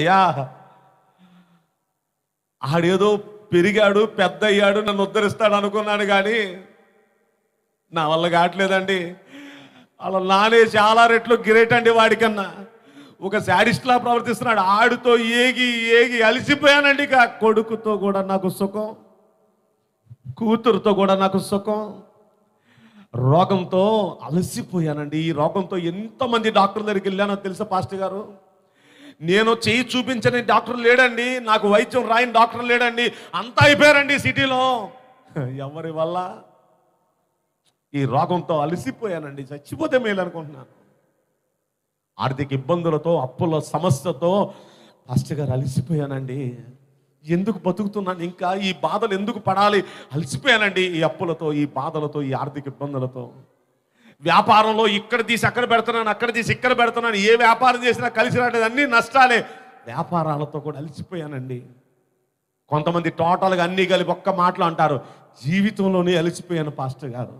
అయ్యా ఆడేదో పెరిగాడు పెద్ద అయ్యాడు నన్ను ఉద్ధరిస్తాడు అనుకున్నాను కానీ నా వల్ల కావట్లేదండి అలా నానే చాలా రెట్లు గిరేట్ అండి వాడికన్నా ఒక శాడిస్ట్లా ప్రవర్తిస్తున్నాడు ఆడుతో ఏగి ఏగి అలసిపోయానండి ఇక కొడుకుతో కూడా నాకు సుఖం కూతురుతో కూడా నాకు సుఖం రోగంతో అలసిపోయానండి ఈ రోగంతో ఎంతమంది డాక్టర్ దగ్గరికి వెళ్ళానో తెలుసా పాస్టర్ గారు నేను చేయి చూపించని డాక్టర్ లేడండి నాకు వైద్యం రాయని డాక్టర్ లేడండి అంతా అయిపోయారండి సిటీలో ఎవరి వల్ల ఈ రోగంతో అలసిపోయానండి చచ్చిపోతే మేలు అనుకుంటున్నాను ఆర్థిక ఇబ్బందులతో అప్పుల సమస్యతో ఫస్ట్ గారు అలసిపోయానండి ఎందుకు బతుకుతున్నాను ఇంకా ఈ బాధలు ఎందుకు పడాలి అలసిపోయానండి ఈ అప్పులతో ఈ బాధలతో ఈ ఆర్థిక ఇబ్బందులతో వ్యాపారంలో ఇక్కడ తీసి అక్కడ పెడుతున్నాను అక్కడ తీసి ఇక్కడ పెడుతున్నాను ఏ వ్యాపారం చేసినా కలిసి రావట్లేదు అన్ని నష్టాలే వ్యాపారాలతో కూడా అలసిపోయానండి కొంతమంది టోటల్గా అన్నీ కలిపి ఒక్క మాటలు అంటారు జీవితంలోనే అలసిపోయాను పాస్టర్ గారు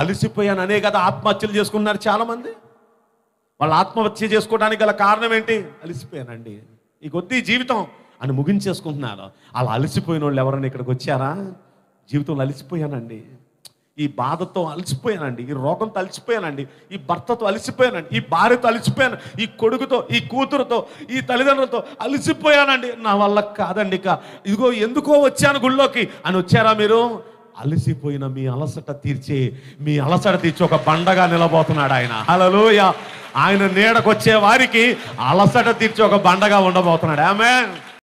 అలసిపోయాను అనే కదా ఆత్మహత్యలు చేసుకున్నారు చాలామంది వాళ్ళు ఆత్మహత్య చేసుకోవడానికి గల కారణం ఏంటి అలసిపోయానండి ఈ కొద్ది జీవితం అని ముగించేసుకుంటున్నారు అలా అలసిపోయిన వాళ్ళు ఎవరైనా ఇక్కడికి వచ్చారా జీవితంలో అలసిపోయానండి ఈ బాధతో అలసిపోయానండి ఈ రోగంతో అలసిపోయానండి ఈ భర్తతో అలసిపోయానండి ఈ భార్యతో అలసిపోయాను ఈ కొడుకుతో ఈ కూతురుతో ఈ తల్లిదండ్రులతో అలసిపోయానండి నా వల్ల కాదండి ఇక ఇదిగో ఎందుకో వచ్చాను గుళ్ళోకి అని వచ్చారా మీరు అలసిపోయిన మీ అలసట తీర్చే మీ అలసట తీర్చి ఒక బండగా నిలబోతున్నాడు ఆయన అలలోయ ఆయన నీడకొచ్చే వారికి అలసట తీర్చి ఒక బండగా ఉండబోతున్నాడు ఆమె